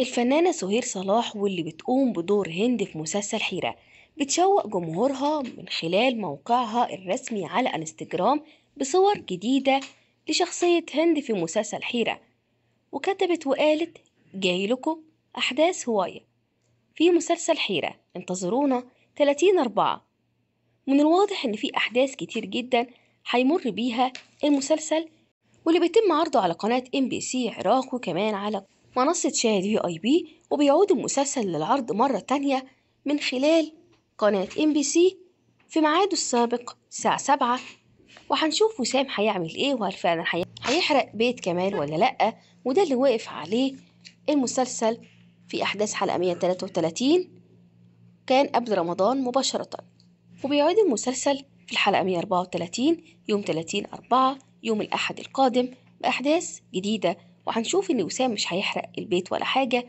الفنانة سهير صلاح واللي بتقوم بدور هند في مسلسل حيرة بتشوق جمهورها من خلال موقعها الرسمي على انستجرام بصور جديدة لشخصية هند في مسلسل حيرة وكتبت وقالت لكم أحداث هواية في مسلسل حيرة انتظرونا 30 أربعة من الواضح إن في أحداث كتير جدا هيمر بيها المسلسل واللي بيتم عرضه على قناة ام بي سي عراق وكمان على منصة شاهد في اي بي وبيعود المسلسل للعرض مرة تانية من خلال قناة ام بي سي في ميعاده السابق الساعة سبعة وهنشوف وسام هيعمل ايه وهل فعلا هيحرق بيت كمال ولا لأ وده اللي وقف عليه المسلسل في أحداث حلقة 133 كان قبل رمضان مباشرة وبيعود المسلسل في الحلقة 134 يوم 30 أربعة يوم الأحد القادم بأحداث جديدة وهنشوف إن وسام مش هيحرق البيت ولا حاجة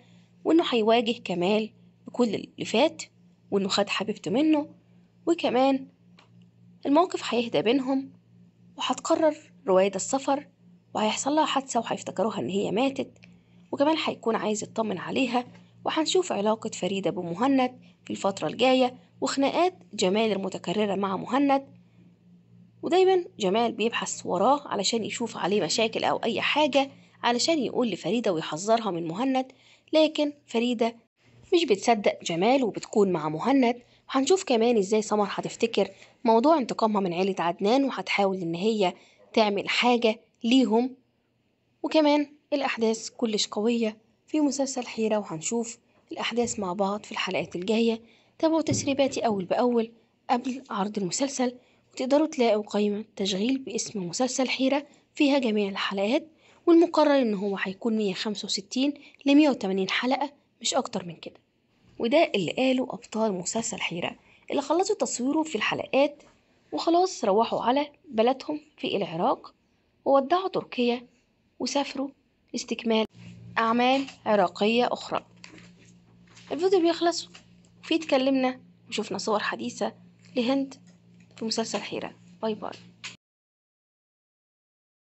وإنه هيواجه كمال بكل اللي فات وإنه خد حبيبته منه وكمان الموقف هيهدى بينهم وهتقرر روايه السفر وهيحصل لها حادثة وهيفتكروها إن هي ماتت وكمان هيكون عايز يطمن عليها وهنشوف علاقة فريدة بمهند في الفترة الجاية وخناقات جمال المتكررة مع مهند ودايما جمال بيبحث وراه علشان يشوف عليه مشاكل أو أي حاجة علشان يقول لفريدة ويحذرها من مهند لكن فريدة مش بتصدق جمال وبتكون مع مهند هنشوف كمان ازاي سمر هتفتكر موضوع انتقامها من عيلة عدنان وهتحاول ان هي تعمل حاجة ليهم وكمان الأحداث كلش قوية في مسلسل حيرة وهنشوف الأحداث مع بعض في الحلقات الجاية تابعوا تسريباتي أول بأول قبل عرض المسلسل وتقدروا تلاقوا قائمة تشغيل باسم مسلسل حيرة فيها جميع الحلقات والمقرر إن هو هيكون 165 ل 180 حلقة مش أكتر من كده وده اللي قاله أبطال مسلسل حيرة اللي خلصوا تصويره في الحلقات وخلاص روحوا على بلدهم في العراق وودعوا تركيا وسافروا استكمال أعمال عراقية أخرى الفيديو بيخلص وفيه اتكلمنا وشوفنا صور حديثة لهند في مسلسل حيرة باي باي